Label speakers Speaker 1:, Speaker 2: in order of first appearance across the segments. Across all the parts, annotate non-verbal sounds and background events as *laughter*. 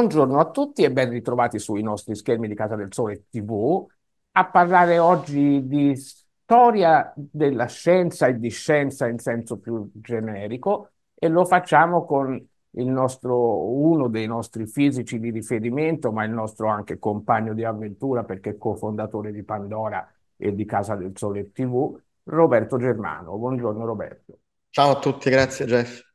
Speaker 1: Buongiorno a tutti e ben ritrovati sui nostri schermi di Casa del Sole TV a parlare oggi di storia della scienza e di scienza in senso più generico e lo facciamo con nostro, uno dei nostri fisici di riferimento, ma il nostro anche compagno di avventura perché è cofondatore di Pandora e di Casa del Sole TV, Roberto Germano. Buongiorno Roberto. Ciao a tutti, grazie Jeff.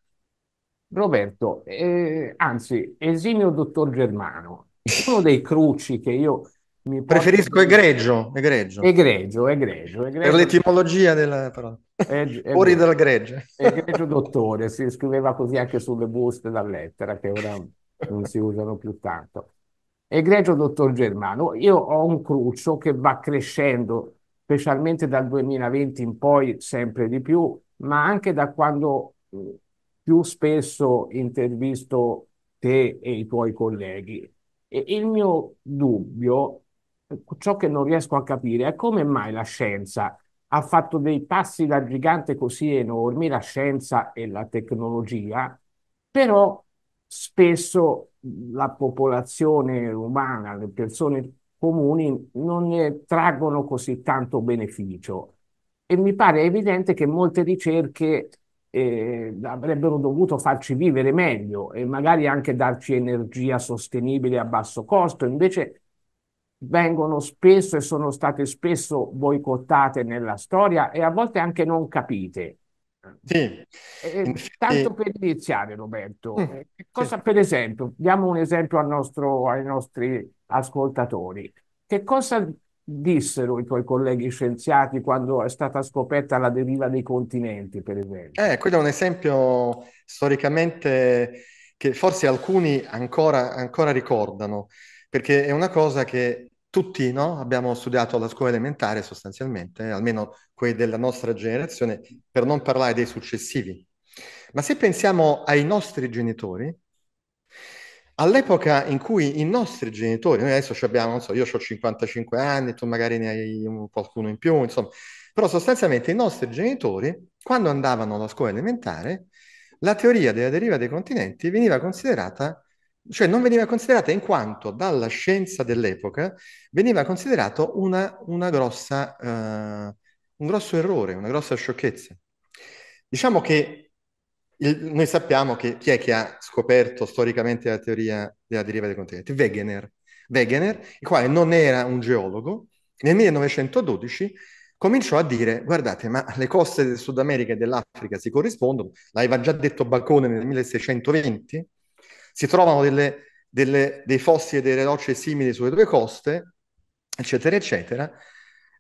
Speaker 1: Roberto, eh, anzi, esimio dottor Germano, uno dei cruci che io
Speaker 2: mi porto... Preferisco egregio, egregio.
Speaker 1: Egregio,
Speaker 2: egregio, egregio. Per l'etimologia della parola.
Speaker 1: Fuori egregio. dal greggio. Egregio dottore, si scriveva così anche sulle buste da lettera, che ora non si usano più tanto. Egregio dottor Germano, io ho un crucio che va crescendo, specialmente dal 2020 in poi, sempre di più, ma anche da quando più spesso intervisto te e i tuoi colleghi. E il mio dubbio, ciò che non riesco a capire, è come mai la scienza ha fatto dei passi da gigante così enormi, la scienza e la tecnologia, però spesso la popolazione umana, le persone comuni non ne traggono così tanto beneficio. E mi pare evidente che molte ricerche eh, avrebbero dovuto farci vivere meglio e magari anche darci energia sostenibile a basso costo, invece vengono spesso e sono state spesso boicottate nella storia e a volte anche non capite. Sì. Eh, tanto per iniziare, Roberto, mm, eh, cosa, per esempio, diamo un esempio nostro, ai nostri ascoltatori. Che cosa dissero i tuoi colleghi
Speaker 2: scienziati quando è stata scoperta la deriva dei continenti, per esempio? Eh, quello è un esempio storicamente che forse alcuni ancora, ancora ricordano, perché è una cosa che tutti no? abbiamo studiato alla scuola elementare sostanzialmente, almeno quelli della nostra generazione, per non parlare dei successivi. Ma se pensiamo ai nostri genitori, All'epoca in cui i nostri genitori, noi adesso abbiamo, non so, io ho 55 anni, tu magari ne hai qualcuno in più, insomma, però sostanzialmente i nostri genitori, quando andavano alla scuola elementare, la teoria della deriva dei continenti veniva considerata, cioè non veniva considerata in quanto dalla scienza dell'epoca veniva considerato una, una grossa, eh, un grosso errore, una grossa sciocchezza. Diciamo che il, noi sappiamo che chi è che ha scoperto storicamente la teoria della deriva dei continenti? Wegener. Wegener, il quale non era un geologo, nel 1912 cominciò a dire, guardate, ma le coste del Sud America e dell'Africa si corrispondono, l'aveva già detto Baccone nel 1620, si trovano delle, delle, dei fossili e delle rocce simili sulle due coste, eccetera, eccetera,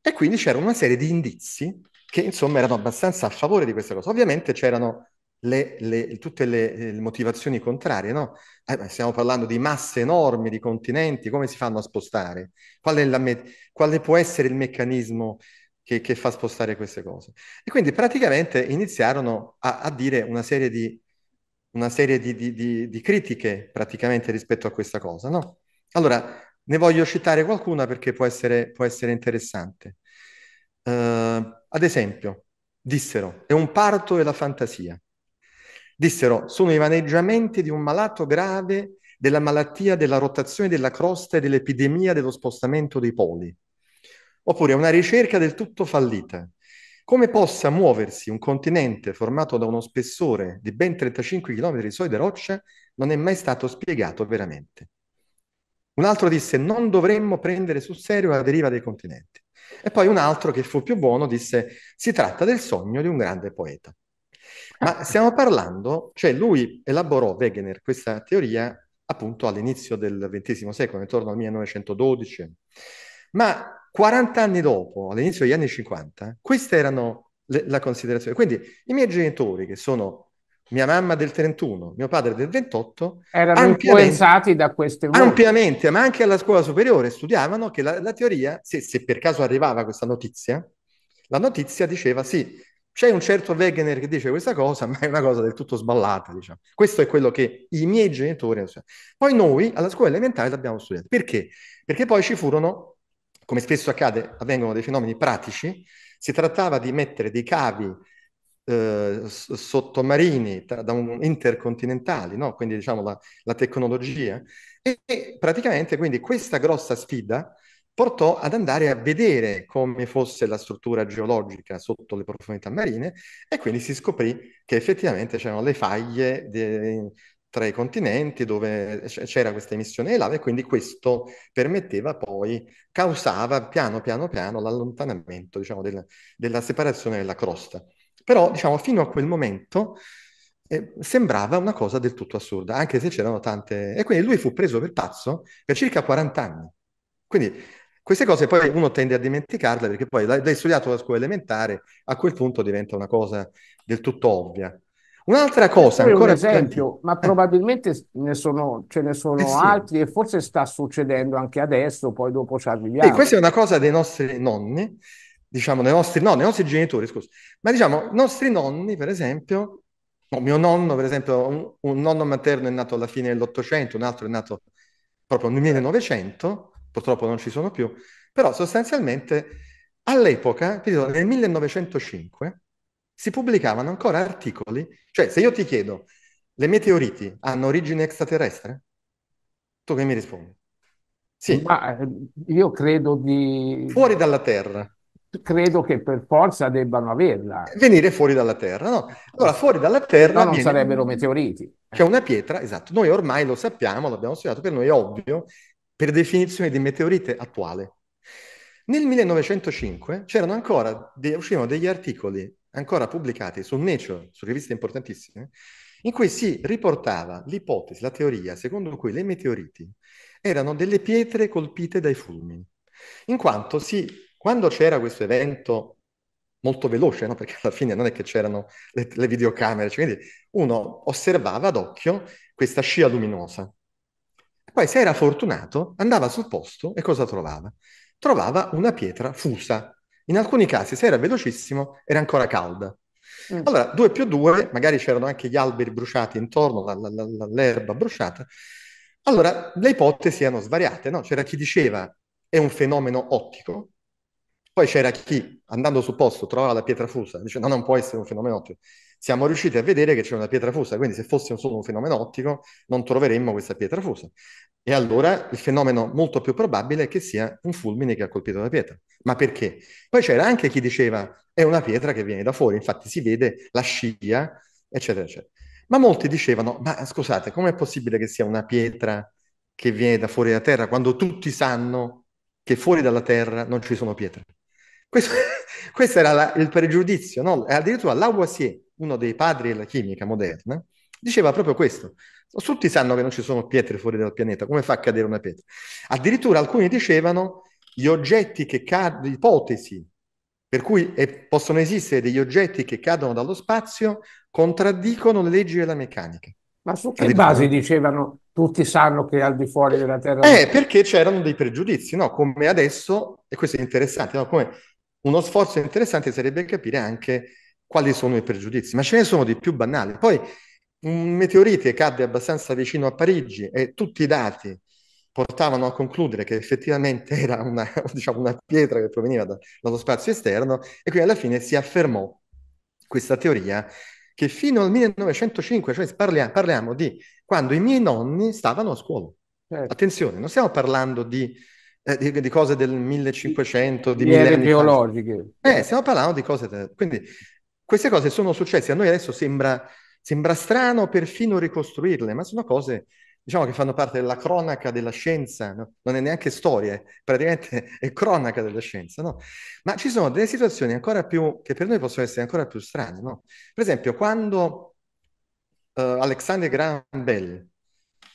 Speaker 2: e quindi c'era una serie di indizi che insomma erano abbastanza a favore di questa cosa. Ovviamente c'erano le, le, tutte le, eh, le, motivazioni contrarie, no? Eh, stiamo parlando di masse enormi, di continenti, come si fanno a spostare? Qual è la me- quale può essere il meccanismo che, che, fa spostare queste cose? E quindi praticamente iniziarono a, a dire una serie, di, una serie di, di, di, critiche praticamente rispetto a questa cosa, no? Allora, ne voglio citare qualcuna perché può essere, può essere interessante. Uh, ad esempio, dissero, è un parto e la fantasia. Dissero, sono i vaneggiamenti di un malato grave della malattia della rotazione della crosta e dell'epidemia dello spostamento dei poli. Oppure una ricerca del tutto fallita. Come possa muoversi un continente formato da uno spessore di ben 35 km di solide roccia non è mai stato spiegato veramente. Un altro disse non dovremmo prendere sul serio la deriva dei continenti. E poi un altro che fu più buono disse si tratta del sogno di un grande poeta. Ma stiamo parlando, cioè lui elaborò Wegener questa teoria appunto all'inizio del XX secolo, intorno al 1912, ma 40 anni dopo, all'inizio degli anni 50, queste erano le, la considerazione. Quindi i miei genitori, che sono mia mamma del 31, mio padre del 28, erano influenzati
Speaker 1: da queste voci.
Speaker 2: Ampiamente, ma anche alla scuola superiore studiavano che la, la teoria, se, se per caso arrivava questa notizia, la notizia diceva sì, c'è un certo Wegener che dice questa cosa, ma è una cosa del tutto sballata, diciamo. Questo è quello che i miei genitori hanno studiato. Poi noi alla scuola elementare l'abbiamo studiato. Perché? Perché poi ci furono, come spesso accade, avvengono dei fenomeni pratici, si trattava di mettere dei cavi eh, sottomarini tra, da un, intercontinentali, no? quindi diciamo la, la tecnologia, e, e praticamente quindi questa grossa sfida portò ad andare a vedere come fosse la struttura geologica sotto le profondità marine e quindi si scoprì che effettivamente c'erano le faglie de- tra i continenti dove c'era questa emissione di lava e quindi questo permetteva poi, causava piano piano piano l'allontanamento diciamo, del, della separazione della crosta. Però diciamo fino a quel momento eh, sembrava una cosa del tutto assurda, anche se c'erano tante... E quindi lui fu preso per pazzo per circa 40 anni. Quindi queste cose poi uno tende a dimenticarle perché poi l'hai studiato la scuola elementare, a quel punto diventa una cosa del tutto ovvia. Un'altra cosa, ancora un esempio, ma eh. probabilmente ne sono, ce ne sono eh sì. altri e forse sta
Speaker 1: succedendo anche
Speaker 2: adesso, poi dopo ci arriviamo. E questa è una cosa dei nostri nonni, diciamo, dei nostri, no, dei nostri genitori, scusa, ma diciamo, i nostri nonni, per esempio, no, mio nonno, per esempio, un, un, nonno materno è nato alla fine dell'Ottocento, un altro è nato proprio nel 1900, purtroppo non ci sono più, però sostanzialmente all'epoca, nel 1905, si pubblicavano ancora articoli, cioè se io ti chiedo, le meteoriti hanno origine extraterrestre? Tu che mi rispondi? Sì. Ma eh, io credo di... Fuori dalla Terra. Credo che per forza debbano averla. Venire fuori dalla Terra, no? Allora, fuori dalla Terra... No, non viene... sarebbero meteoriti. C'è una pietra, esatto. Noi ormai lo sappiamo, l'abbiamo studiato, per noi è ovvio per definizione di meteorite attuale. Nel 1905 c'erano ancora, de- uscivano degli articoli ancora pubblicati su Nature, su riviste importantissime, in cui si riportava l'ipotesi, la teoria secondo cui le meteoriti erano delle pietre colpite dai fulmini, in quanto si, quando c'era questo evento molto veloce, no? perché alla fine non è che c'erano le, le videocamere, cioè quindi uno osservava ad occhio questa scia luminosa poi se era fortunato andava sul posto e cosa trovava? Trovava una pietra fusa. In alcuni casi se era velocissimo era ancora calda. Mm. Allora 2 più 2, magari c'erano anche gli alberi bruciati intorno, la, la, la, l'erba bruciata. Allora le ipotesi erano svariate, no? c'era chi diceva è un fenomeno ottico, poi c'era chi andando sul posto trovava la pietra fusa, dice no, non può essere un fenomeno ottico siamo riusciti a vedere che c'è una pietra fusa, quindi se fosse solo un fenomeno ottico non troveremmo questa pietra fusa. E allora il fenomeno molto più probabile è che sia un fulmine che ha colpito la pietra. Ma perché? Poi c'era anche chi diceva è una pietra che viene da fuori, infatti si vede la scia, eccetera, eccetera. Ma molti dicevano, ma scusate, com'è possibile che sia una pietra che viene da fuori da terra quando tutti sanno che fuori dalla terra non ci sono pietre? Questo, *laughs* questo era la, il pregiudizio, no? Addirittura Lavoisier, uno dei padri della chimica moderna, diceva proprio questo. Tutti sanno che non ci sono pietre fuori dal pianeta, come fa a cadere una pietra? Addirittura alcuni dicevano gli oggetti che cadono, ipotesi per cui possono esistere degli oggetti che cadono dallo spazio contraddicono le leggi della meccanica.
Speaker 1: Ma su che basi
Speaker 2: dicevano tutti sanno che al di fuori della Terra... Eh, perché c'erano dei pregiudizi, no? Come adesso, e questo è interessante, no? come uno sforzo interessante sarebbe capire anche quali sono i pregiudizi, ma ce ne sono di più banali. Poi un meteorite cadde abbastanza vicino a Parigi e tutti i dati portavano a concludere che effettivamente *laughs* era una, diciamo, una pietra che proveniva da, dallo spazio esterno e quindi alla fine si affermò questa teoria che fino al 1905, cioè parliamo, parliamo di quando i miei nonni stavano a scuola. Certo. Attenzione, non stiamo parlando di, eh, di, di cose del 1500, di, di mille biologiche. Eh, stiamo parlando di cose... Del, quindi queste cose sono successe, a noi adesso sembra, sembra strano perfino ricostruirle, ma sono cose diciamo che fanno parte della cronaca della scienza, no? non è neanche storia, eh. praticamente *laughs* è cronaca della scienza, no? ma ci sono delle situazioni ancora più, che per noi possono essere ancora più strane. No? Per esempio, quando uh, Alexander Graham Bell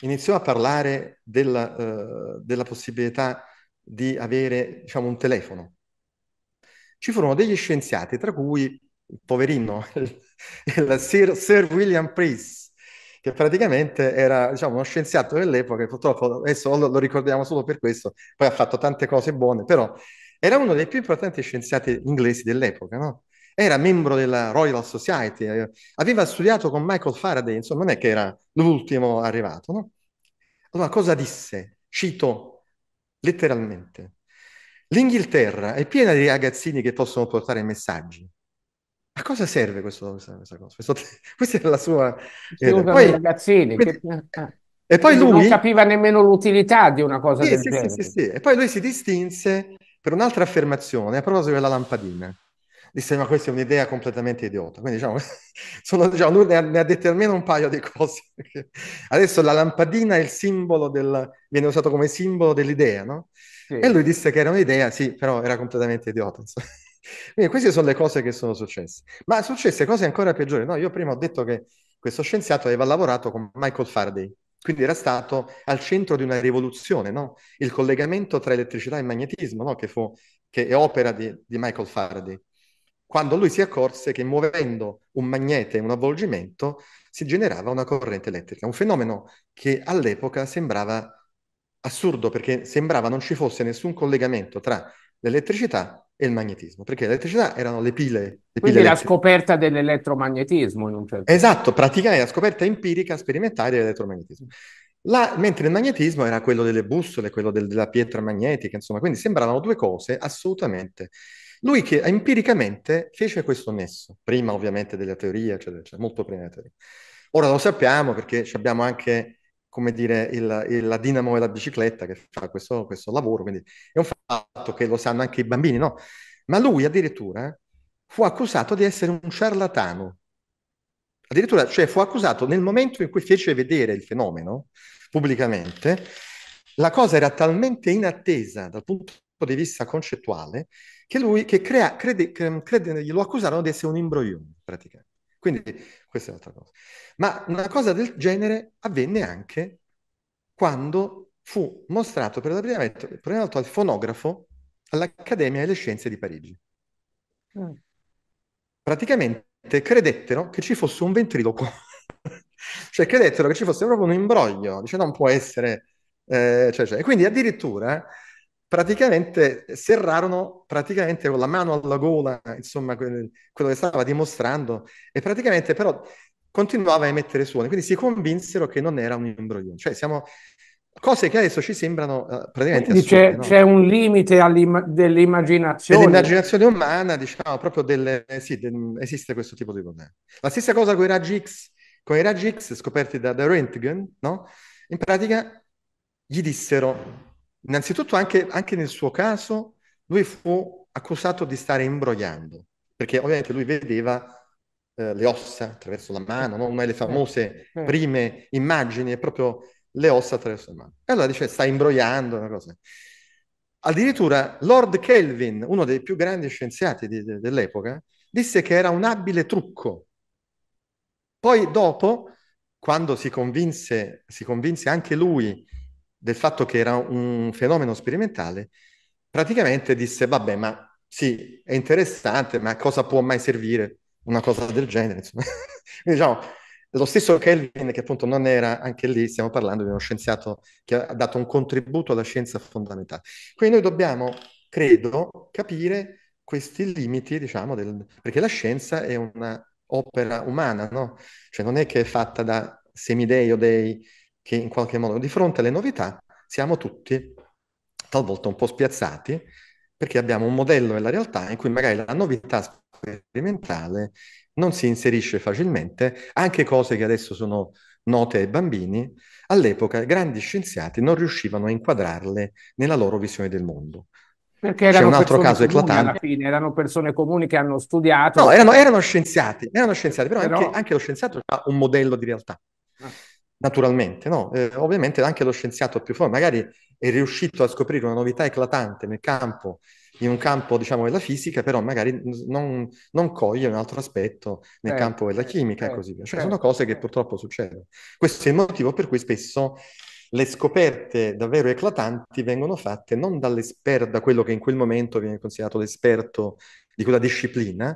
Speaker 2: iniziò a parlare della, uh, eh, della possibilità di avere diciamo, un telefono, ci furono degli scienziati, tra cui poverino, il, *laughs* il *laughs* Sir, Sir, William Price, che praticamente era diciamo, uno scienziato dell'epoca, purtroppo adesso lo, lo, ricordiamo solo per questo, poi ha fatto tante cose buone, però era uno dei più importanti scienziati inglesi dell'epoca, no? Era membro della Royal Society, eh, aveva studiato con Michael Faraday, insomma non è che era l'ultimo arrivato, no? Allora cosa disse? Cito letteralmente. L'Inghilterra è piena di ragazzini che possono portare messaggi, a cosa serve questo, questa, questa, cosa? Questo, *laughs* questa era la sua... Eh, poi, ragazzini, quindi, che... Eh, eh. E poi lui... Non capiva nemmeno l'utilità di una cosa sì, del sì, genere. Sì, sì, e poi lui si distinse per un'altra affermazione a proposito della lampadina. Disse, ma questa è un'idea completamente idiota. Quindi diciamo, *laughs* sono, diciamo lui ne ha, ne ha, dette almeno un paio di cose. *laughs* Adesso la lampadina è il simbolo del... viene usato come simbolo dell'idea, no? E lui disse che era un'idea, sì, però era completamente idiota. Insomma. Quindi queste sono le cose che sono successe. Ma successe cose ancora peggiori. No, io prima ho detto che questo scienziato aveva lavorato con Michael Faraday, quindi era stato al centro di una rivoluzione, no? il collegamento tra elettricità e magnetismo, no? che, fu, che, è opera di, di, Michael Faraday. Quando lui si accorse che muovendo un magnete e un avvolgimento si generava una corrente elettrica, un fenomeno che all'epoca sembrava assurdo perché sembrava non ci fosse nessun collegamento tra l'elettricità e il magnetismo, perché l'elettricità erano le pile. Le Quindi pile la scoperta dell'elettromagnetismo in un certo esatto, senso. Esatto, praticamente la scoperta empirica sperimentale dell'elettromagnetismo. La, mentre il magnetismo era quello delle bussole, quello del, della pietra magnetica, insomma, quindi sembravano due cose assolutamente. Lui che empiricamente fece questo nesso, prima ovviamente della teoria, eccetera, eccetera, molto prima della teoria. Ora lo sappiamo perché abbiamo anche come dire, il, il, la dinamo e la bicicletta che fa questo, questo, lavoro, quindi è un fatto che lo sanno anche i bambini, no? Ma lui addirittura fu accusato di essere un ciarlatano. Addirittura, cioè, fu accusato nel momento in cui fece vedere il fenomeno pubblicamente, la cosa era talmente inattesa dal punto di vista concettuale che lui, che crea, crede, crede, lo accusarono di essere un imbroglione, praticamente. Quindi questa è un'altra cosa. Ma una cosa del genere avvenne anche quando fu mostrato per la prima, volta, per la prima volta al fonografo all'Accademia delle Scienze di Parigi. Mm. Praticamente credettero che ci fosse un ventriloquo, *laughs* cioè credettero che ci fosse proprio un imbroglio, dice non può essere, eh, cioè, cioè. E quindi addirittura praticamente serrarono praticamente con la mano alla gola, insomma, quel, quello che stava dimostrando, e praticamente però continuava a emettere suoni, quindi si convinsero che non era un imbroglio. Cioè siamo cose che adesso ci sembrano uh, praticamente assurde, c'è, no? c'è, un
Speaker 1: limite dell'immaginazione. Dell'immaginazione
Speaker 2: umana, diciamo, proprio del, eh, sì, del, esiste questo tipo di problema. La stessa cosa con i raggi X, con i raggi X scoperti da, da Röntgen, no? In pratica gli dissero Innanzitutto anche, anche nel suo caso lui fu accusato di stare imbrogliando, perché ovviamente lui vedeva eh, le ossa attraverso la mano, no? una delle certo, famose certo. prime immagini è proprio le ossa attraverso la mano. E allora dice sta imbrogliando, una cosa. Addirittura Lord Kelvin, uno dei più grandi scienziati di, de, dell'epoca, disse che era un abile trucco. Poi dopo, quando si convinse, si convinse anche lui del fatto che era un fenomeno sperimentale, praticamente disse, vabbè, ma sì, è interessante, ma a cosa può mai servire una cosa del genere? *laughs* Quindi, diciamo, lo stesso Kelvin, che appunto non era, anche lì stiamo parlando di uno scienziato che ha dato un contributo alla scienza fondamentale. Quindi noi dobbiamo, credo, capire questi limiti, diciamo, del... perché la scienza è un'opera umana, no? Cioè non è che è fatta da semidei o dei che in qualche modo di fronte alle novità siamo tutti talvolta un po' spiazzati perché abbiamo un modello nella realtà in cui magari la novità sperimentale non si inserisce facilmente, anche cose che adesso sono note ai bambini, all'epoca grandi scienziati non riuscivano a inquadrarle nella loro visione del mondo.
Speaker 1: Perché erano C'è un altro caso eclatante. Fine, erano persone comuni che hanno studiato. No, erano, erano
Speaker 2: scienziati, erano scienziati, però, però... Anche, anche, lo scienziato ha un modello di realtà. Ah. Naturalmente, no. Eh, ovviamente anche lo scienziato più forte magari è riuscito a scoprire una novità eclatante nel campo, in un campo, diciamo, della fisica, però magari non, non coglie un altro aspetto nel eh, campo della certo, chimica eh, e certo, così via. Cioè, sono cose che purtroppo succedono. Questo è il motivo per cui spesso le scoperte davvero eclatanti vengono fatte non dall'esperto, da quello che in quel momento viene considerato l'esperto di quella disciplina,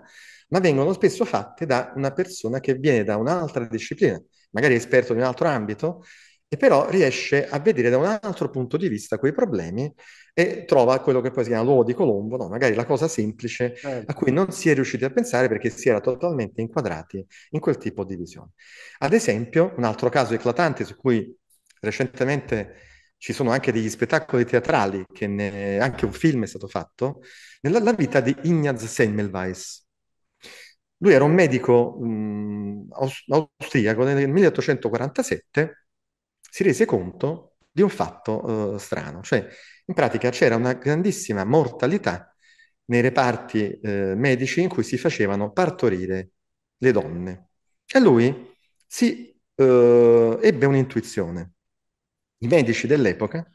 Speaker 2: ma vengono spesso fatte da una persona che viene da un'altra disciplina magari è esperto di un altro ambito, e però riesce a vedere da un altro punto di vista quei problemi e trova quello che poi si chiama l'uovo di Colombo, no? magari la cosa semplice certo. a cui non si è riusciti a pensare perché si era totalmente inquadrati in quel tipo di visione. Ad esempio, un altro caso eclatante su cui recentemente ci sono anche degli spettacoli teatrali, ne... anche un film è stato fatto, nella vita di Ignaz Semmelweis. Lui era un medico mh, mm, austriaco, nel 1847 si rese conto di un fatto eh, strano, cioè in pratica c'era una grandissima mortalità nei reparti eh, medici in cui si facevano partorire le donne. E lui si eh, ebbe un'intuizione. I medici dell'epoca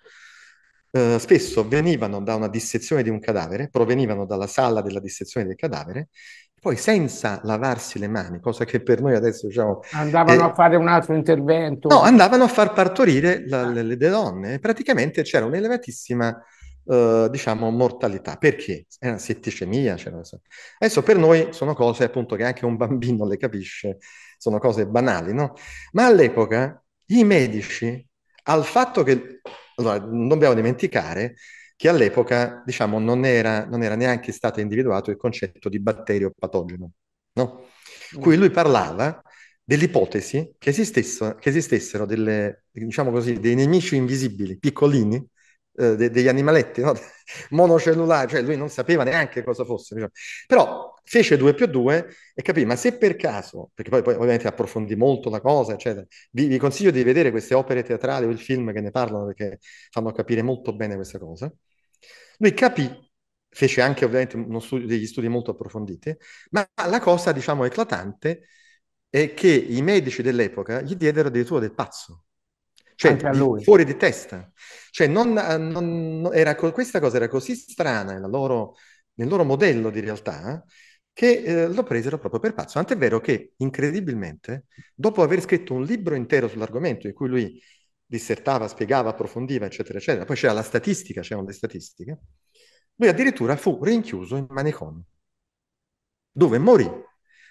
Speaker 2: eh, spesso venivano da una dissezione di un cadavere, provenivano dalla sala della dissezione del cadavere poi senza lavarsi le mani, cosa che per noi adesso diciamo... Andavano eh, a fare
Speaker 1: un altro intervento. No,
Speaker 2: andavano a far partorire la, le, le, donne. Praticamente c'era un'elevatissima, eh, diciamo, mortalità. Perché? Era setticemia. C'era... Cioè, adesso per noi sono cose appunto che anche un bambino le capisce, sono cose banali, no? Ma all'epoca i medici, al fatto che... Allora, non dobbiamo dimenticare che all'epoca diciamo, non, era, non, era, neanche stato individuato il concetto di batterio patogeno, no? in mm. lui parlava dell'ipotesi che, esistesse, che esistessero delle, diciamo così, dei nemici invisibili, piccolini, eh, de, degli animaletti no? *laughs* monocellulari, cioè lui non sapeva neanche cosa fosse. Diciamo. Però fece 2 più 2 e capì, ma se per caso, perché poi, poi ovviamente approfondì molto la cosa, eccetera, vi, vi, consiglio di vedere queste opere teatrali o il film che ne parlano perché fanno capire molto bene questa cosa, lui capì, fece anche ovviamente studio, degli studi molto approfonditi, ma la cosa, diciamo, eclatante è che i medici dell'epoca gli diedero addirittura del pazzo, cioè di, fuori di testa. Cioè, non, eh, non, era, questa cosa era così strana nel loro, nel loro modello di realtà che eh, lo presero proprio per pazzo. Tant'è vero che, incredibilmente, dopo aver scritto un libro intero sull'argomento, in cui lui dissertava, spiegava, approfondiva, eccetera, eccetera. Poi c'era la statistica, c'erano le statistiche. Lui addirittura fu rinchiuso in manicomio, dove morì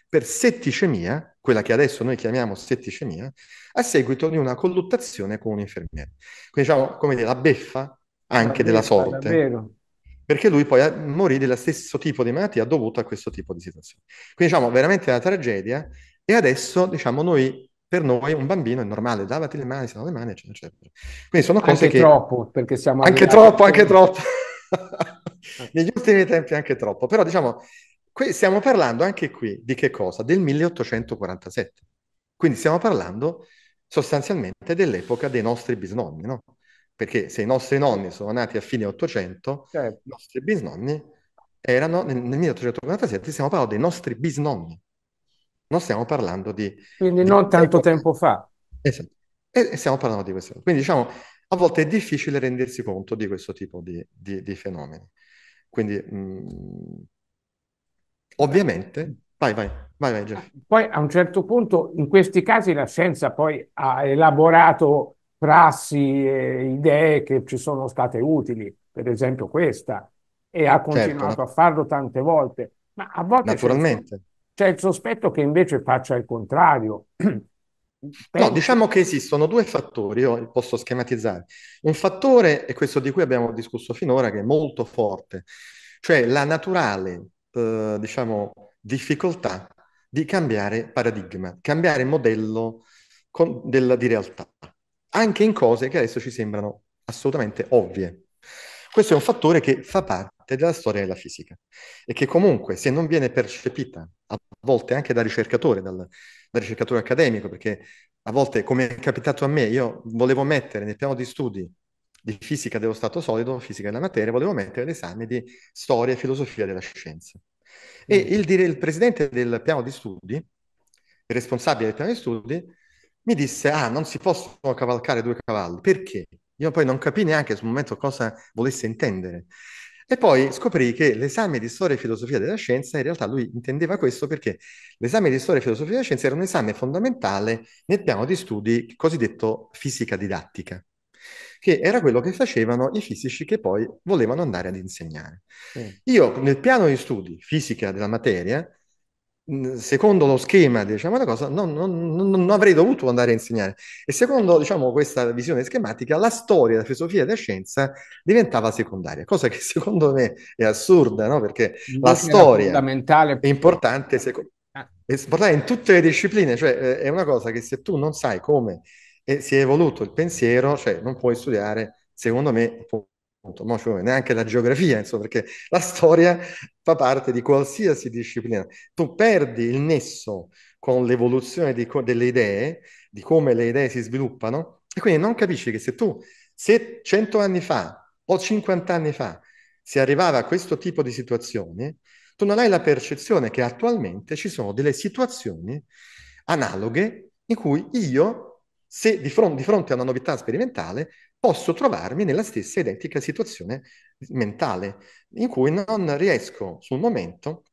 Speaker 2: per setticemia, quella che adesso noi chiamiamo setticemia, a seguito di una colluttazione con un infermiere. Quindi diciamo, come dire, la beffa anche davvero, della sorte. Davvero. Perché lui poi eh, morì dello stesso tipo di malattia dovuta a questo tipo di situazione. Quindi diciamo, veramente una tragedia e adesso diciamo noi per noi un bambino è normale, lavati le mani, se non le mani, eccetera, eccetera. Quindi sono cose anche che... troppo, perché siamo... Anche troppo, anche troppo. *laughs* Negli ultimi tempi anche troppo. Però diciamo, qui stiamo parlando anche qui di che cosa? Del 1847. Quindi stiamo parlando sostanzialmente dell'epoca dei nostri bisnonni, no? Perché se i nostri nonni sono nati a fine 800, certo. i nostri bisnonni erano nel, nel 1847, stiamo parlando dei nostri bisnonni. Non stiamo parlando di... Quindi di non tanto tempo fa. Esatto. E, stiamo parlando di questo. Quindi diciamo, a volte è difficile rendersi conto di questo tipo di, di, di fenomeni. Quindi, mh, mm, ovviamente, vai, vai, vai, vai Jeff.
Speaker 1: Poi a un certo punto, in questi casi, la scienza poi ha elaborato prassi e idee che ci sono state utili, per esempio questa, e ha certo, continuato a farlo tante volte. Ma a volte naturalmente. C'è il sospetto che invece faccia il contrario. *clears throat*
Speaker 2: No, diciamo che esistono due fattori, io posso schematizzare. Un fattore è questo di cui abbiamo discusso finora, che è molto forte, cioè la naturale, eh, diciamo, difficoltà di cambiare paradigma, cambiare modello con, del, di realtà, anche in cose che adesso ci sembrano assolutamente ovvie. Questo è un fattore che fa parte della storia della fisica e che comunque se non viene percepita ad a volte anche da ricercatore, dal, da ricercatore accademico, perché a volte, come è capitato a me, io volevo mettere nel piano di studi di fisica dello stato solido, fisica della materia, volevo mettere l'esame di storia e filosofia della scienza. E mm. il, il presidente del piano di studi, il responsabile del piano di studi, mi disse, ah, non si possono cavalcare due cavalli, perché? Io poi non capì neanche sul momento cosa volesse intendere. E poi scoprì che l'esame di storia e filosofia della scienza, in realtà lui intendeva questo perché l'esame di storia e filosofia della scienza era un esame fondamentale nel piano di studi cosiddetto fisica didattica, che era quello che facevano i fisici che poi volevano andare ad insegnare. Mm. Io nel piano di studi fisica della materia secondo lo schema diciamo la cosa non, non, non, avrei dovuto andare a insegnare e secondo diciamo questa visione schematica la storia la filosofia della scienza diventava secondaria cosa che *laughs* secondo me è assurda no? perché Invece la storia fondamentale... è importante seco- ah. è importante in tutte le discipline cioè eh, è una cosa che se tu non sai come eh, si è evoluto il pensiero cioè non puoi studiare secondo me appunto, mo cioè, neanche la geografia, insomma, perché la storia fa parte di qualsiasi disciplina. Tu perdi il nesso con l'evoluzione di, delle idee, di come le idee si sviluppano, e quindi non capisci che se tu, se 100 anni fa o 50 anni fa si arrivava a questo tipo di situazioni, tu non hai la percezione che attualmente ci sono delle situazioni analoghe in cui io, se di, fron- di fronte a una novità sperimentale, posso trovarmi nella stessa identica situazione mentale, in cui non riesco sul momento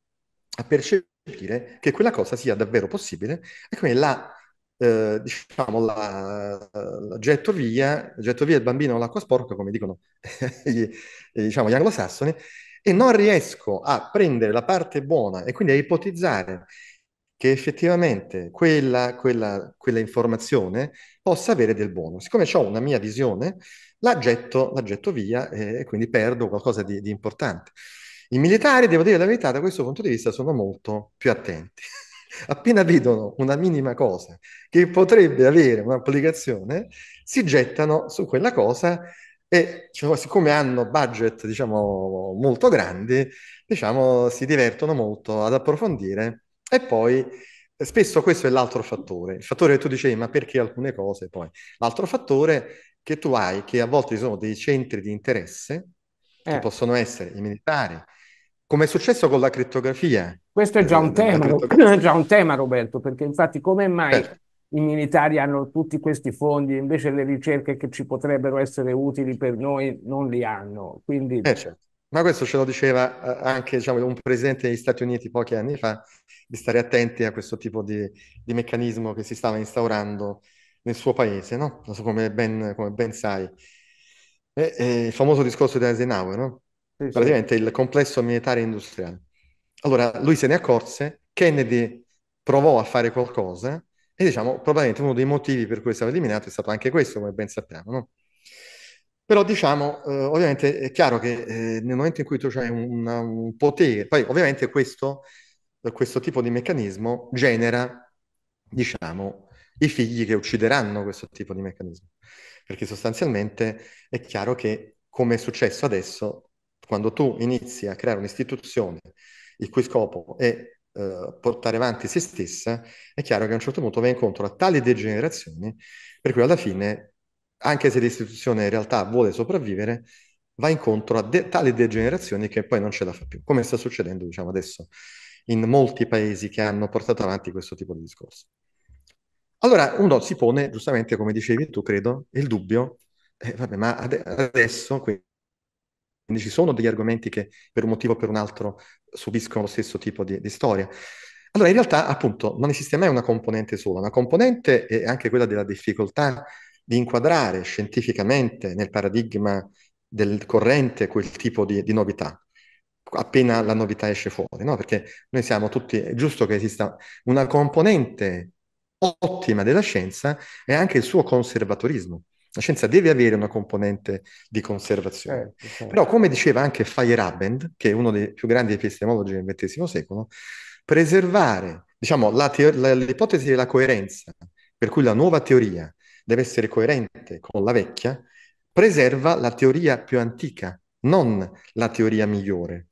Speaker 2: a percepire che quella cosa sia davvero possibile e quindi la, eh, diciamo, la, la getto, via, getto via il bambino l'acqua sporca, come dicono *laughs* gli, diciamo, gli anglosassoni, e non riesco a prendere la parte buona e quindi a ipotizzare che effettivamente quella, quella, quella informazione possa avere del buono. Siccome ho una mia visione, la getto, la getto via e, e quindi perdo qualcosa di, di importante. I militari, devo dire la verità, da questo punto di vista sono molto più attenti *laughs* appena vedono una minima cosa che potrebbe avere un'applicazione, si gettano su quella cosa e cioè, siccome hanno budget diciamo, molto grandi, diciamo, si divertono molto ad approfondire e poi eh, spesso questo è l'altro fattore, il fattore che tu dicevi ma perché alcune cose poi. L'altro fattore che tu hai, che a volte ci sono dei centri di interesse, eh. che possono essere i militari, come è successo con la criptografia.
Speaker 1: Questo è già un, tema, *coughs* già un tema, Roberto, perché infatti come mai certo. i militari hanno tutti questi fondi e invece le ricerche che ci potrebbero essere utili per noi non li
Speaker 2: hanno? Quindi eh, certo. Ma questo ce lo diceva eh, anche diciamo, un presidente degli Stati Uniti pochi anni fa, di stare attenti a questo tipo di, di meccanismo che si stava instaurando nel suo paese, no? come, ben, come ben sai. E, e il famoso discorso di Eisenhower, no? sì, praticamente il complesso militare industriale. Allora, lui se ne accorse, Kennedy provò a fare qualcosa e diciamo, probabilmente uno dei motivi per cui è stato eliminato è stato anche questo, come ben sappiamo, no? Però diciamo, eh, ovviamente è chiaro che eh, nel momento in cui tu hai un, un, potere, poi ovviamente questo, eh, questo tipo di meccanismo genera, diciamo, i figli che uccideranno questo tipo di meccanismo. Perché sostanzialmente è chiaro che, come è successo adesso, quando tu inizi a creare un'istituzione il cui scopo è eh, portare avanti se stessa, è chiaro che a un certo punto va incontro a tali degenerazioni per cui alla fine anche se l'istituzione in realtà vuole sopravvivere, va incontro a de- tale degenerazione che poi non ce la fa più, come sta succedendo diciamo, adesso in molti paesi che hanno portato avanti questo tipo di discorso. Allora uno si pone, giustamente come dicevi tu, credo, il dubbio, eh, vabbè, ma ad- adesso quindi ci sono degli argomenti che per un motivo o per un altro subiscono lo stesso tipo di, di storia. Allora in realtà appunto non esiste mai una componente sola, una componente è anche quella della difficoltà di inquadrare scientificamente nel paradigma del corrente quel tipo di, di novità appena la novità esce fuori, no? Perché noi siamo tutti, è giusto che esista una componente ottima della scienza è anche il suo conservatorismo. La scienza deve avere una componente di conservazione. Eh, certo. Però, come diceva anche Feyerabend, che è uno dei più grandi epistemologi del XX secolo, preservare, diciamo, la teo- la, l'ipotesi della coerenza, per cui la nuova teoria deve essere coerente con la vecchia, preserva la teoria più antica, non la teoria migliore.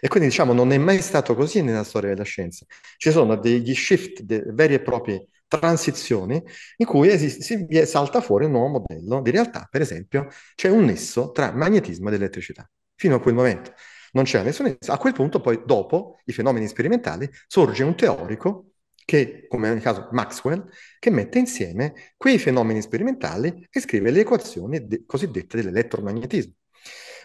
Speaker 2: E quindi diciamo non è mai stato così nella storia della scienza. Ci sono degli shift, de- vere e proprie transizioni in cui esiste, si salta fuori un nuovo modello di realtà. Per esempio, c'è un nesso tra magnetismo ed elettricità. Fino a quel momento non c'era nessun nesso. A quel punto, poi, dopo i fenomeni sperimentali, sorge un teorico che, come nel caso Maxwell, che mette insieme quei fenomeni sperimentali e scrive le equazioni de- cosiddette dell'elettromagnetismo.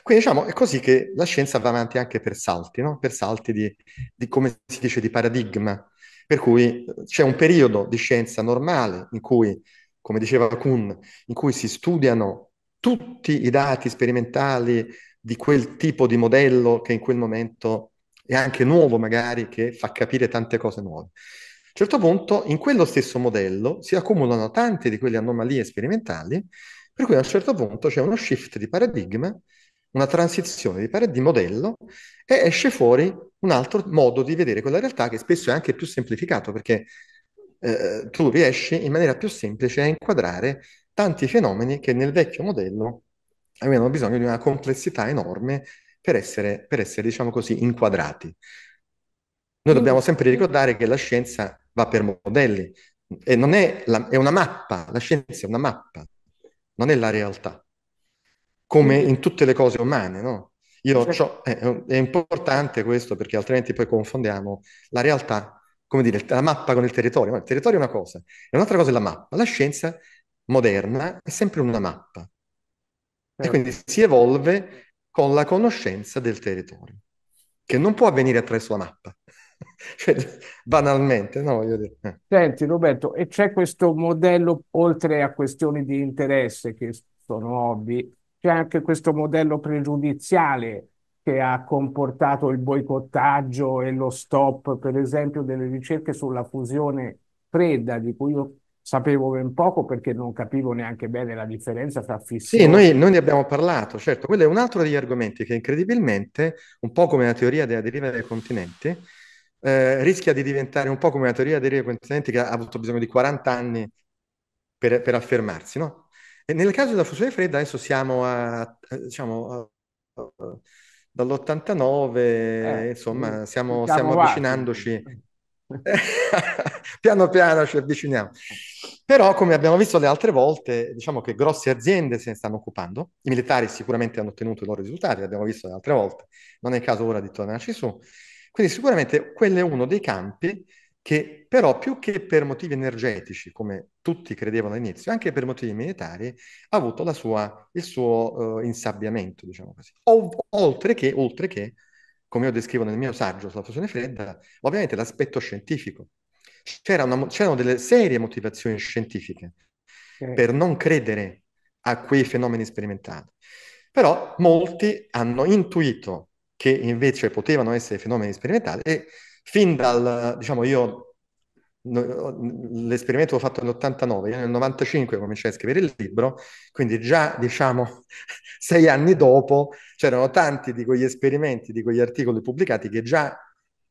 Speaker 2: Quindi diciamo, è così che la scienza va avanti anche per salti, no? per salti di, di, come si dice, di paradigma. Per cui eh, c'è un periodo di scienza normale in cui, come diceva Kuhn, in cui si studiano tutti i dati sperimentali di quel tipo di modello che in quel momento è anche nuovo magari, che fa capire tante cose nuove a certo punto, in quello stesso modello si accumulano tante di quelle anomalie sperimentali, per cui a un certo punto c'è uno shift di paradigma, una transizione di, parad- di modello e esce fuori un altro modo di vedere quella realtà che spesso è anche più semplificato perché eh, tu riesci in maniera più semplice a inquadrare tanti fenomeni che nel vecchio modello avevano bisogno di una complessità enorme per essere, per essere diciamo così, inquadrati. Noi dobbiamo sempre ricordare che la scienza va per modelli. E non è, la, è una mappa, la scienza è una mappa, non è la realtà. Come in tutte le cose umane, no? Io ciò, è, è, importante questo perché altrimenti poi confondiamo la realtà, come dire, la mappa con il territorio. Ma il territorio è una cosa, e un'altra cosa è la mappa. La scienza moderna è sempre una mappa. E certo. quindi si evolve con la conoscenza del territorio, che non può avvenire attraverso la mappa cioè, *laughs* banalmente, no? Voglio dire. Eh. Senti Roberto, e c'è questo modello,
Speaker 1: oltre a questioni di interesse che sono ovvi, c'è anche questo modello pregiudiziale che ha comportato il boicottaggio e lo stop, per esempio, delle ricerche sulla fusione fredda, di cui io sapevo ben poco perché non capivo neanche bene la differenza tra fissione. Sì, noi, noi,
Speaker 2: ne abbiamo parlato, certo. Quello è un altro degli argomenti che incredibilmente, un po' come la teoria della deriva dei continenti, eh, rischia di diventare un po' come la teoria dei continenti che ha avuto bisogno di 40 anni per, per affermarsi, no? E nel caso della fusione fredda adesso siamo a, eh, diciamo, a, eh, dall'89, eh, insomma, mm, stiamo, stiamo avvicinandoci. *laughs* piano piano ci avviciniamo. Però, come abbiamo visto le altre volte, diciamo che grosse aziende se ne stanno occupando. I militari sicuramente hanno ottenuto i loro risultati, l'abbiamo visto le altre volte. Non è il caso ora di tornarci su. Quindi sicuramente quello è uno dei campi che però più che per motivi energetici, come tutti credevano all'inizio, anche per motivi militari, ha avuto sua, il suo uh, insabbiamento, diciamo così. O, oltre, che, oltre che, come io descrivo nel mio saggio sulla fusione fredda, ovviamente l'aspetto scientifico. C'era una, c'erano delle serie motivazioni scientifiche per non credere a quei fenomeni sperimentali. Però molti hanno intuito che invece potevano essere fenomeni sperimentali e fin dal, diciamo io, no, l'esperimento l'ho fatto nell'89, io nel 95 cominciai a scrivere il libro, quindi già diciamo *laughs* sei anni dopo c'erano tanti di quegli esperimenti, di quegli articoli pubblicati che già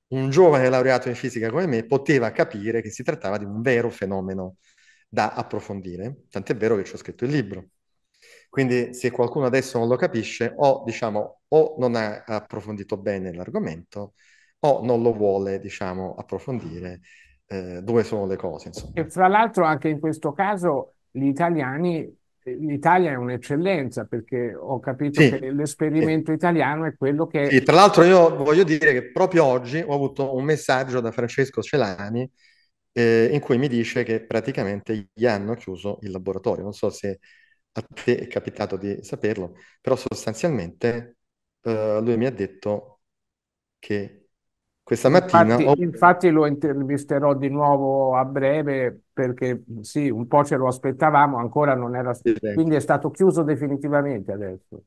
Speaker 2: un giovane laureato in fisica come me poteva capire che si trattava di un vero fenomeno da approfondire, tant'è vero che ci ho scritto il libro. Quindi se qualcuno adesso non lo capisce o diciamo o non ha approfondito bene l'argomento o non lo vuole diciamo approfondire eh, dove sono le cose. Insomma. E fra l'altro anche in questo caso
Speaker 1: gli italiani eh, l'Italia è un'eccellenza perché ho capito sì, che l'esperimento sì. italiano è quello che... Sì, tra l'altro io
Speaker 2: voglio dire che proprio oggi ho avuto un messaggio da Francesco Celani eh, in cui mi dice che praticamente gli hanno chiuso il laboratorio. Non so se a te è capitato di saperlo, però sostanzialmente eh, lui mi ha detto che questa mattina... Infatti, ho...
Speaker 1: infatti, lo intervisterò di nuovo a breve perché sì, un po' ce lo
Speaker 2: aspettavamo, ancora non era... Sì, quindi
Speaker 1: è stato chiuso definitivamente adesso.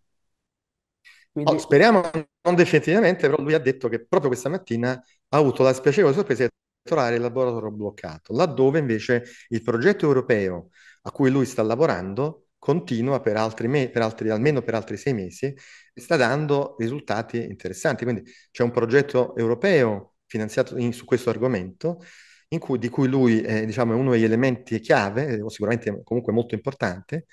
Speaker 2: Quindi... Oh, speriamo non definitivamente, però lui ha detto che proprio questa mattina ha avuto la spiacevole sorpresa di trovare il laboratorio bloccato, laddove invece il progetto europeo a cui lui sta lavorando continua per altri, me- per altri, almeno per altri sei mesi e sta dando risultati interessanti. Quindi c'è un progetto europeo finanziato in, su questo argomento cui, di cui lui è diciamo, uno degli elementi chiave, eh, sicuramente comunque molto importante,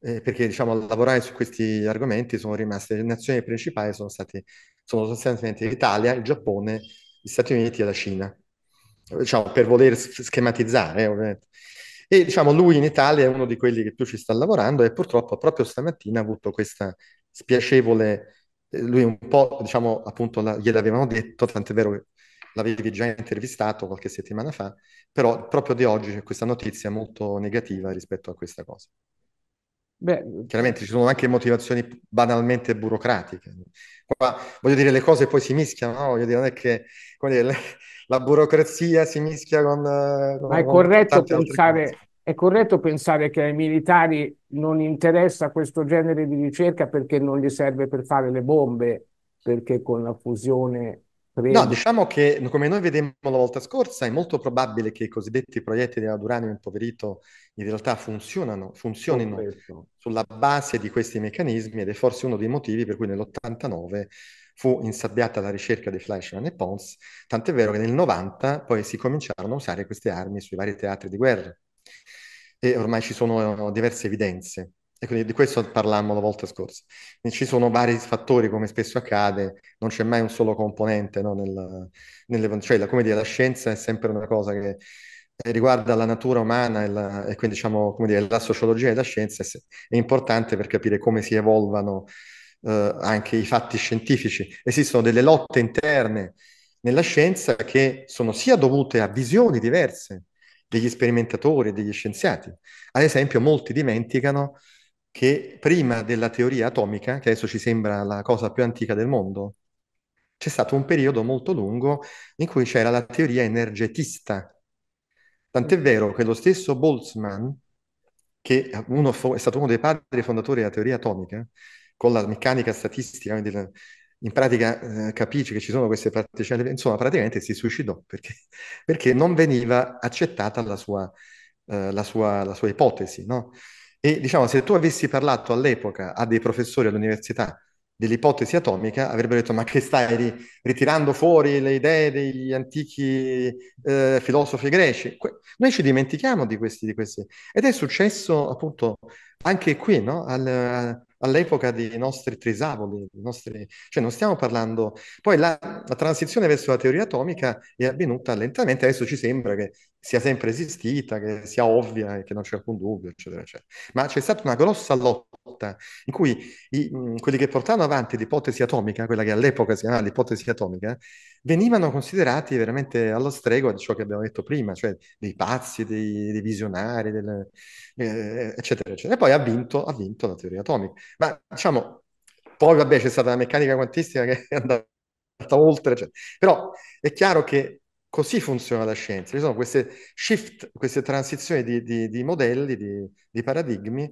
Speaker 2: eh, perché diciamo, a lavorare su questi argomenti sono rimaste le nazioni principali, sono, state- sono sostanzialmente l'Italia, il Giappone, gli Stati Uniti e la Cina, diciamo, per voler schematizzare, ovviamente. Eh, e diciamo, lui in Italia è uno di quelli che più ci sta lavorando e purtroppo proprio stamattina ha avuto questa spiacevole... Eh, lui un po', diciamo, appunto, la, gliel'avevano detto, tant'è vero che l'avevi già intervistato qualche settimana fa, però proprio di oggi c'è questa notizia molto negativa rispetto a questa cosa. Beh, Chiaramente ci sono anche motivazioni banalmente burocratiche. Qua, voglio dire, le cose poi si mischiano, no? voglio dire, non è che dire, la burocrazia si mischia con... Eh, con Ma è corretto, pensare, è corretto
Speaker 1: pensare che ai militari non interessa questo genere di ricerca perché non gli serve per fare le bombe, perché con la fusione
Speaker 2: No, diciamo che come noi vedemmo la volta scorsa, è molto probabile che i cosiddetti proiettili ad uranio impoverito in realtà funzionano, funzionino sulla base di questi meccanismi ed è forse uno dei motivi per cui nell'89 fu insabbiata la ricerca di Fleischmann e Pons, tant'è vero che nel 90 poi si cominciarono a usare queste armi sui vari teatri di guerra e ormai ci sono eh, diverse evidenze. E quindi di questo parlammo la volta scorsa. Quindi ci sono vari fattori, come spesso accade, non c'è mai un solo componente no, nel, nelle, cioè, la, come dire, la scienza è sempre una cosa che eh, riguarda la natura umana e, la, e quindi diciamo, come dire, la sociologia e la scienza è, è importante per capire come si evolvano eh, anche i fatti scientifici. Esistono delle lotte interne nella scienza che sono sia dovute a visioni diverse degli sperimentatori e degli scienziati. Ad esempio, molti dimenticano che prima della teoria atomica, che adesso ci sembra la cosa più antica del mondo, c'è stato un periodo molto lungo in cui c'era la teoria energetista. Tant'è vero che lo stesso Boltzmann, che uno, è stato uno dei padri fondatori della teoria atomica, con la meccanica statistica, quindi in pratica eh, capisce che ci sono queste particelle, insomma praticamente si suicidò perché, *laughs* perché non veniva accettata la sua, eh, la sua, la sua ipotesi. No? E diciamo, se tu avessi parlato all'epoca a dei professori all'università dell'ipotesi atomica, avrebbero detto ma che stai ritirando fuori le idee degli antichi eh, filosofi greci? Que- noi ci dimentichiamo di questi, di questi, Ed è successo appunto anche qui, no? Al, all'epoca dei nostri trisavoli, dei nostri... cioè non stiamo parlando... Poi la, la transizione verso la teoria atomica è avvenuta lentamente, adesso ci sembra che sia sempre esistita, che sia ovvia e che non c'è alcun dubbio, eccetera, eccetera. Ma c'è stata una grossa lotta in cui i, quelli che portavano avanti l'ipotesi atomica, quella che all'epoca si chiamava l'ipotesi atomica, venivano considerati veramente allo strego di ciò che abbiamo detto prima, cioè dei pazzi, dei, dei visionari, delle, eh, eccetera, eccetera. E poi ha vinto, ha vinto la teoria atomica. Ma diciamo, poi vabbè c'è stata la meccanica quantistica che è andata oltre, eccetera. però è chiaro che così funziona la scienza. Ci sono queste shift, queste transizioni di, di, di modelli, di, di paradigmi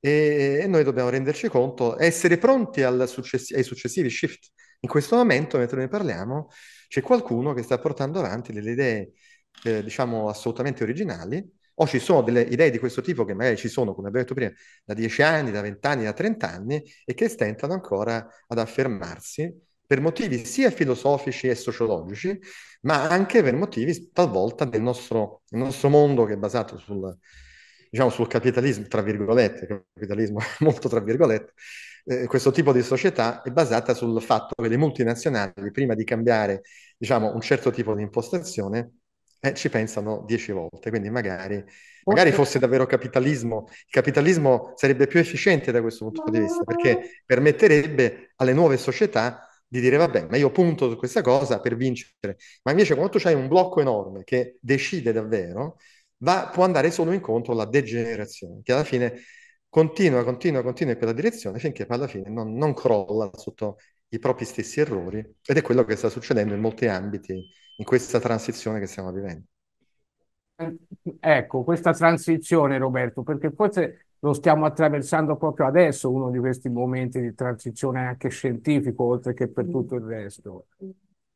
Speaker 2: e, e, noi dobbiamo renderci conto, essere pronti successi- ai successivi shift. In questo momento, mentre noi parliamo, c'è qualcuno che sta portando avanti delle idee, eh, diciamo, assolutamente originali, o ci sono delle idee di questo tipo che magari ci sono, come abbiamo detto prima, da dieci anni, da vent'anni, da trent'anni, e che stentano ancora ad affermarsi per motivi sia filosofici e sociologici, ma anche per motivi talvolta del nostro, nostro mondo che è basato sul, diciamo, sul capitalismo, tra virgolette, capitalismo *laughs* molto tra virgolette, eh, questo tipo di società è basata sul fatto che le multinazionali, prima di cambiare diciamo, un certo tipo di impostazione, eh, ci pensano dieci volte, quindi magari, magari fosse davvero capitalismo, il capitalismo sarebbe più efficiente da questo punto di vista, perché permetterebbe alle nuove società di dire vabbè, ma io punto su questa cosa per vincere. Ma invece quando tu hai un blocco enorme che decide davvero, va, può andare solo incontro alla degenerazione, che alla fine continua, continua, continua in quella direzione finché alla fine non, non crolla sotto i propri stessi errori ed è quello che sta succedendo in molti ambiti in questa transizione che stiamo vivendo.
Speaker 1: Ecco, questa transizione Roberto, perché forse lo stiamo attraversando proprio adesso, uno di questi momenti di transizione anche scientifico, oltre che per tutto il resto.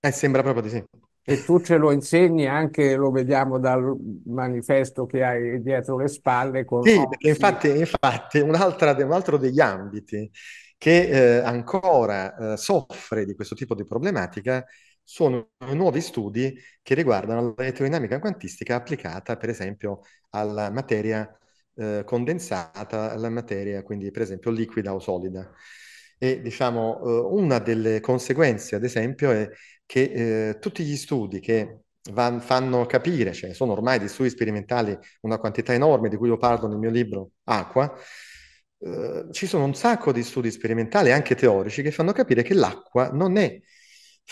Speaker 1: Eh, sembra proprio di sì. E tu ce lo insegni anche, lo vediamo dal manifesto che hai dietro le spalle. Con... Sì, infatti,
Speaker 2: infatti un altro degli ambiti che eh, ancora eh, soffre di questo tipo di problematica sono nuovi studi che riguardano la l'elettrodinamica quantistica applicata, per esempio, alla materia eh, condensata la materia, quindi per esempio liquida o solida. E diciamo, eh, una delle conseguenze, ad esempio, è che eh, tutti gli studi che Van, fanno capire, cioè sono ormai di studi sperimentali una quantità enorme di cui io parlo nel mio libro Acqua, eh, ci sono un sacco di studi sperimentali, anche teorici, che fanno capire che l'acqua non è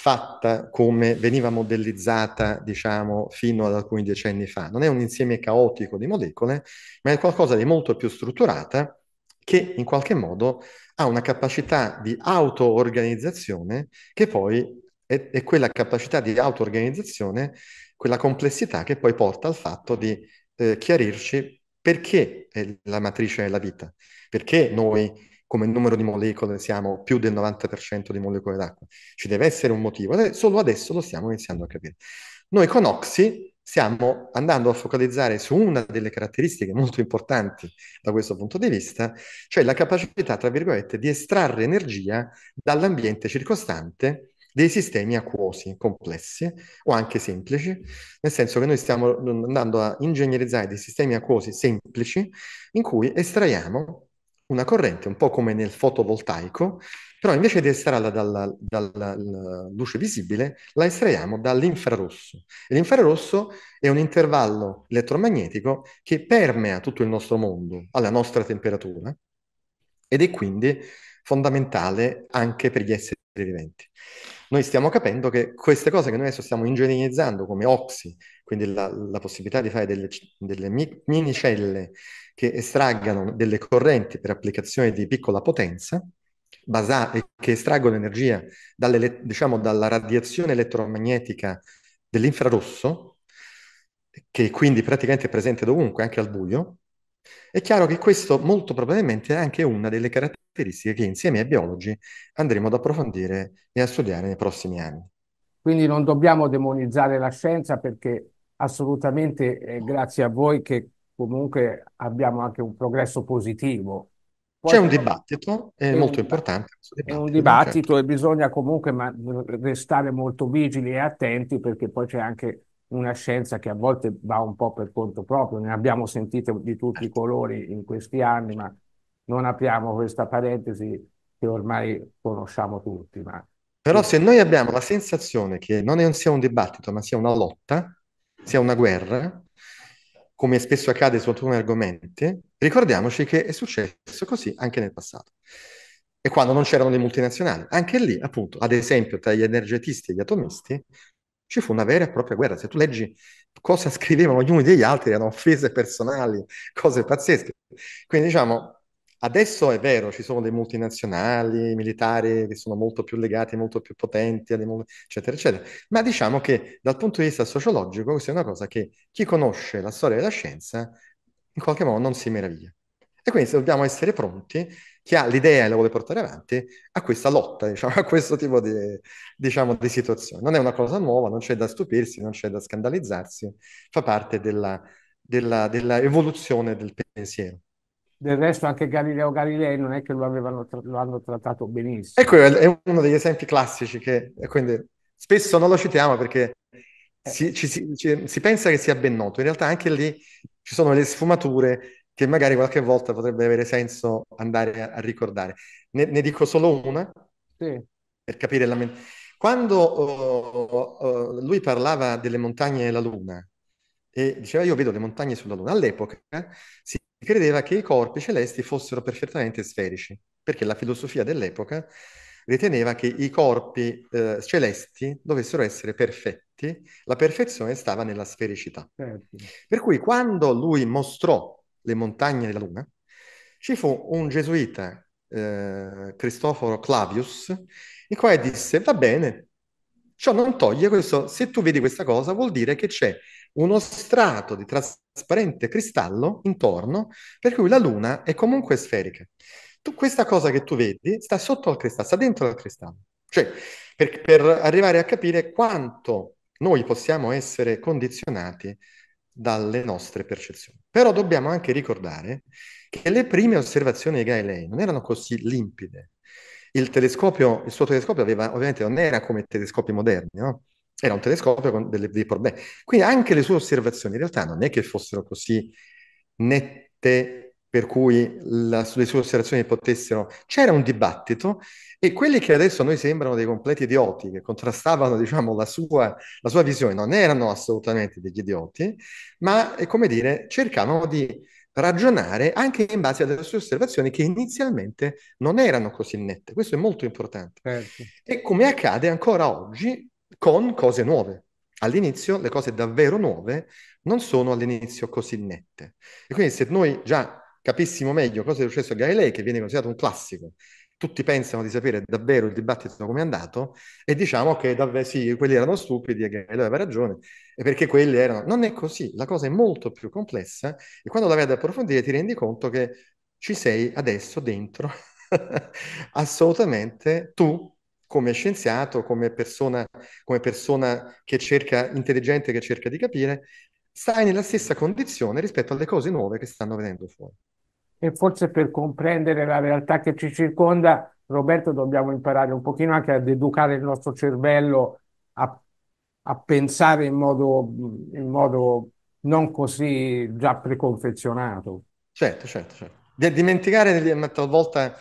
Speaker 2: fatta come veniva modellizzata, diciamo, fino ad alcuni decenni fa. Non è un insieme caotico di molecole, ma è qualcosa di molto più strutturata che in qualche modo ha una capacità di auto-organizzazione che poi è, è quella capacità di auto-organizzazione, quella complessità che poi porta al fatto di eh, chiarirci perché è la matrice della vita, perché noi come numero di molecole siamo più del 90% di molecole d'acqua. Ci deve essere un motivo, solo adesso lo stiamo iniziando a capire. Noi con Oxy stiamo andando a focalizzare su una delle caratteristiche molto importanti da questo punto di vista, cioè la capacità, tra virgolette, di estrarre energia dall'ambiente circostante dei sistemi acquosi complessi o anche semplici, nel senso che noi stiamo andando a ingegnerizzare dei sistemi acquosi semplici in cui estraiamo una corrente, un po' come nel fotovoltaico, però invece di estrarla dalla, dalla, dalla luce visibile, la estraiamo dall'infrarosso. E l'infrarosso è un intervallo elettromagnetico che permea tutto il nostro mondo alla nostra temperatura ed è quindi fondamentale anche per gli esseri viventi. Noi stiamo capendo che queste cose che noi adesso stiamo ingegnerizzando come oxi, quindi la, la possibilità di fare delle, delle minicelle che estraggano delle correnti per applicazione di piccola potenza, basate, che estraggono energia dalle, diciamo, dalla radiazione elettromagnetica dell'infrarosso, che quindi praticamente è presente dovunque, anche al buio, è chiaro che questo molto probabilmente è anche una delle caratteristiche che insieme ai biologi andremo ad approfondire e a studiare nei prossimi anni. Quindi non dobbiamo demonizzare la scienza
Speaker 1: perché assolutamente è grazie a voi che comunque abbiamo anche un progresso positivo. Poi c'è un dibattito è molto un, importante.
Speaker 2: È un dibattito
Speaker 1: certo. e bisogna comunque ma, restare molto vigili e attenti perché poi c'è anche una scienza che a volte va un po' per conto proprio, ne abbiamo sentite di tutti i certo. colori in questi anni, ma non apriamo questa parentesi che ormai conosciamo
Speaker 2: tutti. Ma... Però se noi abbiamo la sensazione che non, è, non sia un dibattito, ma sia una lotta, sia una guerra, come spesso accade su alcuni argomenti, ricordiamoci che è successo così anche nel passato. E quando non c'erano le multinazionali, anche lì, appunto, ad esempio, tra gli energetisti e gli atomisti, ci fu una vera e propria guerra. Se tu leggi cosa *laughs* scrivevano gli uni degli altri, erano offese personali, cose pazzesche. Quindi, diciamo, Adesso è vero, ci sono dei multinazionali, militari che sono molto più legati, molto più potenti, eccetera, eccetera, ma diciamo che dal punto di vista sociologico questa è una cosa che chi conosce la storia della scienza in qualche modo non si meraviglia. E quindi dobbiamo essere pronti, chi ha l'idea e la vuole portare avanti, a questa lotta, diciamo, a questo tipo di, diciamo, di situazione. Non è una cosa nuova, non c'è da stupirsi, non c'è da scandalizzarsi, fa parte della, della, della evoluzione del pensiero.
Speaker 1: Del resto anche Galileo Galilei non è che lo, avevano, lo hanno trattato benissimo.
Speaker 2: Ecco, è uno degli esempi classici che quindi spesso non lo citiamo perché eh. si, ci, si, ci, si, pensa che sia ben noto, in realtà anche lì ci sono le sfumature che magari qualche volta potrebbe avere senso andare a, a ricordare. Ne, ne, dico solo una sì. per capire la mente. Quando oh, oh, oh, lui parlava delle montagne e la luna, e diceva io vedo le montagne sulla Luna. All'epoca eh, si credeva che i corpi celesti fossero perfettamente sferici, perché la filosofia dell'epoca riteneva che i corpi eh, celesti dovessero essere perfetti, la perfezione stava nella sfericità. Certo. Per cui quando lui mostrò le montagne della Luna, ci fu un gesuita, eh, Cristoforo Clavius, il quale disse, va bene, Ciò non toglie questo, se tu vedi questa cosa vuol dire che c'è uno strato di trasparente cristallo intorno per cui la Luna è comunque sferica. Tu, questa cosa che tu vedi sta sotto al cristallo, sta dentro al cristallo. Cioè, per, per arrivare a capire quanto noi possiamo essere condizionati dalle nostre percezioni. Però dobbiamo anche ricordare che le prime osservazioni di Galilei non erano così limpide, il telescopio, il suo telescopio aveva, ovviamente non era come telescopi moderni, no? Era un telescopio con delle, dei problemi. Quindi anche le sue osservazioni in realtà non è che fossero così nette per cui la, le sue osservazioni potessero... C'era un dibattito e quelli che adesso a noi sembrano dei completi idioti, che contrastavano diciamo, la, sua, la sua visione, non erano assolutamente degli idioti, ma, è come dire, cercavano di ragionare anche in base alle sue osservazioni che inizialmente non erano così nette. Questo è molto importante. Certo. E come accade ancora oggi con cose nuove. All'inizio le cose davvero nuove non sono all'inizio così nette. E quindi se noi già capissimo meglio cosa è successo a Galilei, che viene considerato un classico, tutti pensano di sapere davvero il dibattito come è andato e diciamo che davvero sì, quelli erano stupidi e che lui aveva ragione, perché quelli erano... Non è così, la cosa è molto più complessa e quando la vai ad approfondire ti rendi conto che ci sei adesso dentro, *laughs* assolutamente tu come scienziato, come persona, come persona che cerca, intelligente che cerca di capire, stai nella stessa condizione rispetto alle cose nuove che stanno venendo fuori
Speaker 1: e forse per comprendere la realtà che ci circonda, Roberto, dobbiamo imparare un pochino anche ad educare il nostro cervello a, a pensare in modo,
Speaker 2: in modo non così già preconfezionato. Certo, certo, certo. dimenticare talvolta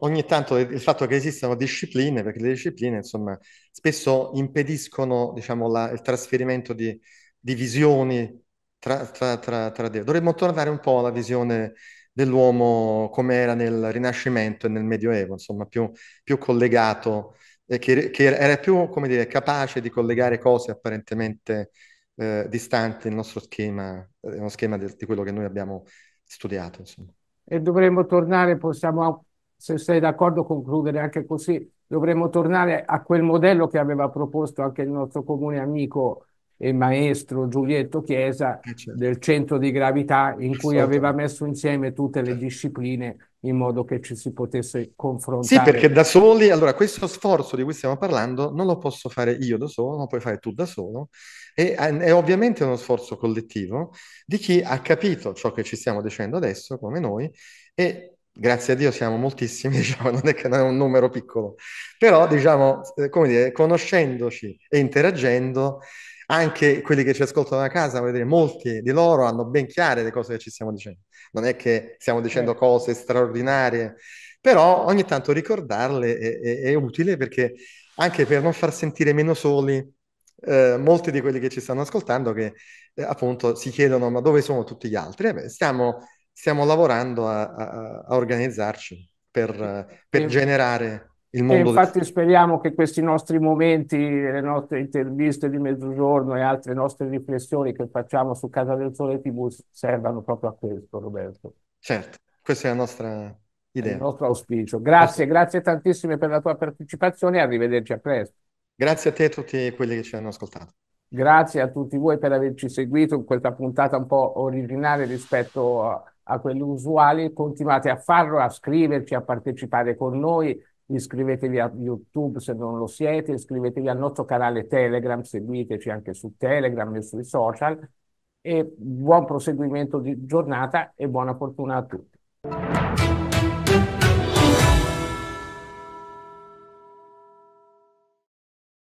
Speaker 2: ogni tanto il fatto che esistano discipline, perché le discipline, insomma, spesso impediscono, diciamo, la, il trasferimento di, di visioni tra, tra, tra, tra Dovremmo tornare un po' alla visione dell'uomo come era nel Rinascimento e nel Medioevo, insomma, più, più collegato, eh, che, che, era più, come dire, capace di collegare cose apparentemente eh, distanti nel nostro schema, eh, nello schema del, di quello che noi abbiamo studiato, insomma.
Speaker 1: E dovremmo tornare, possiamo, se sei d'accordo, concludere anche così, dovremmo tornare a quel modello che aveva proposto anche il nostro comune amico e maestro Giulietto Chiesa eh, certo. del centro di gravità in cui aveva messo insieme tutte le certo. discipline in modo che ci si potesse confrontare. Sì, perché da
Speaker 2: soli, allora questo sforzo di cui stiamo parlando non lo posso fare io da solo, non lo puoi fare tu da solo, e eh, è ovviamente uno sforzo collettivo di chi ha capito ciò che ci stiamo dicendo adesso, come noi, e grazie a Dio siamo moltissimi, *laughs* diciamo, non è che non è un numero piccolo, però diciamo, eh, come dire, conoscendoci e interagendo, anche quelli che ci ascoltano da casa, vedere, molti di loro hanno ben chiare le cose che ci stiamo dicendo. Non è che stiamo dicendo certo. cose straordinarie, però ogni tanto ricordarle è, è, è utile perché anche per non far sentire meno soli eh, molti di quelli che ci stanno ascoltando che eh, appunto si chiedono ma dove sono tutti gli altri? Eh beh, stiamo, stiamo, lavorando a, a, a organizzarci per, per generare il mondo. E infatti del...
Speaker 1: speriamo che questi nostri momenti, le nostre interviste di mezzogiorno e altre nostre riflessioni che facciamo su Casa del Sole TV servano proprio a questo, Roberto. Certo, questa è la nostra idea. È il nostro auspicio. Grazie, Grazie, grazie tantissime per la tua partecipazione e arrivederci a presto. Grazie a te e a tutti quelli che ci hanno ascoltato. Grazie a tutti voi per averci seguito in questa puntata un po' originale rispetto a, a quelli usuali. Continuate a farlo, a scriverci, a partecipare con noi iscrivetevi a YouTube se non lo siete, iscrivetevi al nostro canale Telegram, seguiteci anche su Telegram e sui social e buon proseguimento di giornata e buona fortuna a tutti.